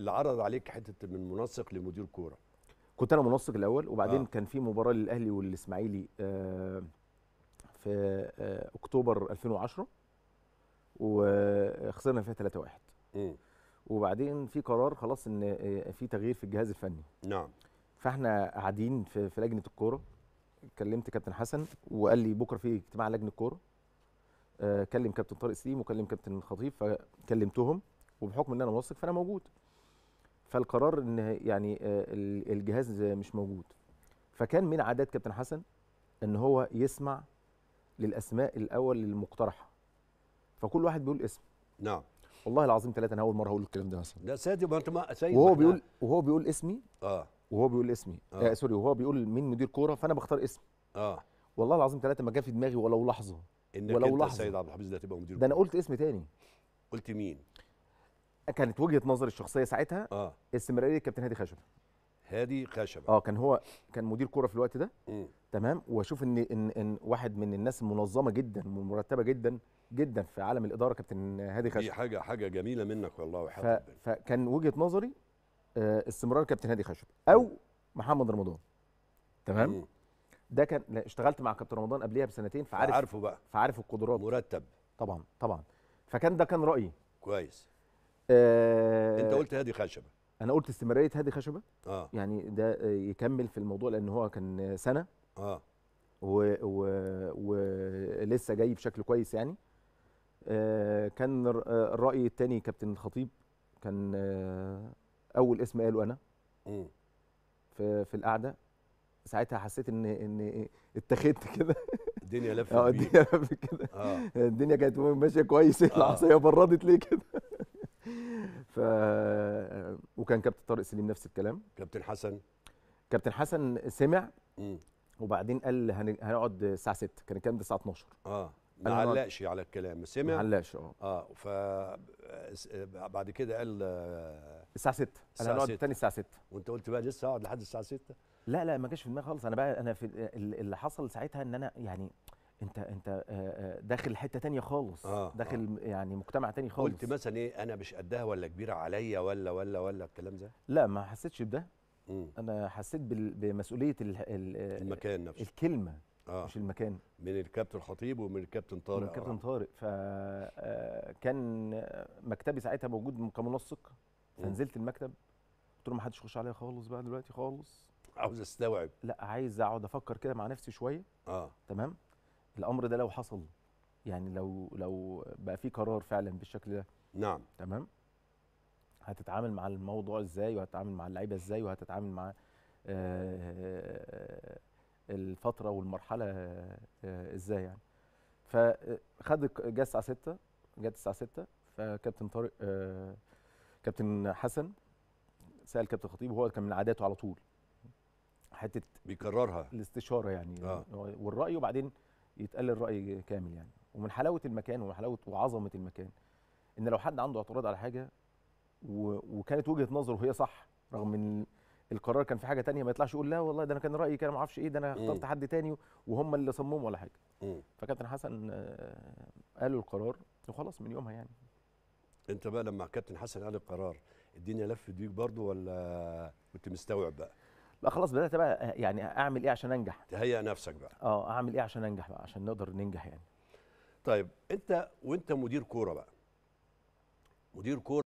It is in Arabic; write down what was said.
اللي عرض عليك حته من منسق لمدير كوره كنت انا منسق الاول وبعدين آه. كان في مباراه للاهلي والاسماعيلي آه في آه اكتوبر 2010 وخسرنا فيها 3-1 وبعدين في قرار خلاص ان آه، في تغيير في الجهاز الفني نعم فاحنا قاعدين في, في لجنه الكوره كلمت كابتن حسن وقال لي بكره في اجتماع لجنه الكوره آه، كلم كابتن طارق سليم وكلم كابتن خطيب فكلمتهم وبحكم ان انا موثق فانا موجود فالقرار ان يعني آه، الجهاز مش موجود فكان من عادات كابتن حسن ان هو يسمع للاسماء الاول المقترحه فكل واحد بيقول اسم نعم والله العظيم ثلاثه انا اول مره اقول الكلام ده مثلا ده سيدي ما انت ما سيد وهو بيقول وهو بيقول اسمي اه وهو بيقول اسمي آه. آه سوري وهو بيقول مين مدير كوره فانا بختار اسم اه والله العظيم ثلاثه ما جاء في دماغي ولو لحظه انك ولو انت لحظه سيد عبد الحفيظ ده تبقى مدير ده انا قلت اسم تاني قلت مين كانت وجهه نظري الشخصيه ساعتها اه استمراريه الكابتن هادي خشبه هادي خشبه اه كان هو كان مدير كوره في الوقت ده تمام واشوف ان ان ان واحد من الناس المنظمه جدا ومرتبه جدا جدا في عالم الاداره كابتن هادي خشبه دي حاجه حاجه جميله منك والله ف... فكان وجهه نظري آه، استمرار كابتن هادي خشبه او م. محمد رمضان تمام ده كان اشتغلت مع كابتن رمضان قبليها بسنتين فعارف عارفه بقى فعارف القدرات مرتب طبعا طبعا فكان ده كان رايي كويس انت آه، قلت هادي خشبه انا قلت استمراريه هادي خشبه آه. يعني ده يكمل في الموضوع لان هو كان سنه اه ولسه جاي بشكل كويس يعني آه كان آه، الراي الثاني كابتن الخطيب كان آه اول اسم قاله انا في في القعده ساعتها حسيت ان ان اتخذت كده الدنيا لفت اه الدنيا لفت كده آه. الدنيا كانت ماشيه كويس العصايه بردت ليه كده كان كابتن طارق سليم نفس الكلام كابتن حسن كابتن حسن سمع م. وبعدين قال هنقعد الساعه 6 كان الكلام ده الساعه 12 اه ما علقش على الكلام سمع ما علقش اه اه ف بعد كده قال آه، الساعه 6 انا هنقعد تاني الساعه 6 وانت قلت بقى لسه اقعد لحد الساعه 6 لا لا ما جاش في دماغي خالص انا بقى انا في اللي حصل ساعتها ان انا يعني انت انت آه، آه، داخل حته تانية خالص آه داخل آه يعني مجتمع تاني خالص قلت مثلا ايه انا مش قدها ولا كبيره عليا ولا ولا ولا الكلام ده لا ما حسيتش بده انا حسيت بمسؤوليه الـ الـ المكان نفسه الكلمه آه مش المكان من الكابتن خطيب ومن الكابتن طارق من الكابتن طارق فكان آه، مكتبي ساعتها موجود كمنسق فنزلت المكتب قلت له ما حدش يخش عليا خالص بقى دلوقتي خالص عاوز استوعب لا عايز اقعد افكر كده مع نفسي شويه اه تمام الامر ده لو حصل يعني لو لو بقى في قرار فعلا بالشكل ده نعم تمام هتتعامل مع الموضوع ازاي وهتتعامل مع اللعيبه ازاي وهتتعامل مع آه، الفتره والمرحله آه، ازاي يعني فخد جه الساعه 6 جت الساعه 6 فكابتن طارق آه، كابتن حسن سال كابتن خطيب وهو كان من عاداته على طول حته بيكررها الاستشاره يعني آه. والراي وبعدين يتقال الراي كامل يعني ومن حلاوه المكان ومن حلاوه وعظمه المكان ان لو حد عنده اعتراض على حاجه وكانت وجهه نظره هي صح رغم ان القرار كان في حاجه تانية ما يطلعش يقول لا والله ده انا كان رايي كده ما اعرفش ايه ده انا اخترت حد تاني وهم اللي صمموا ولا حاجه فكابتن حسن آه، قالوا القرار وخلاص من يومها يعني انت بقى لما كابتن حسن قال القرار الدنيا لفت بيك برضه ولا كنت مستوعب بقى بقى خلاص بدات بقى يعني اعمل ايه عشان انجح تهيئ نفسك بقى اه اعمل ايه عشان انجح بقى عشان نقدر ننجح يعني طيب انت وانت مدير كوره بقى مدير كوره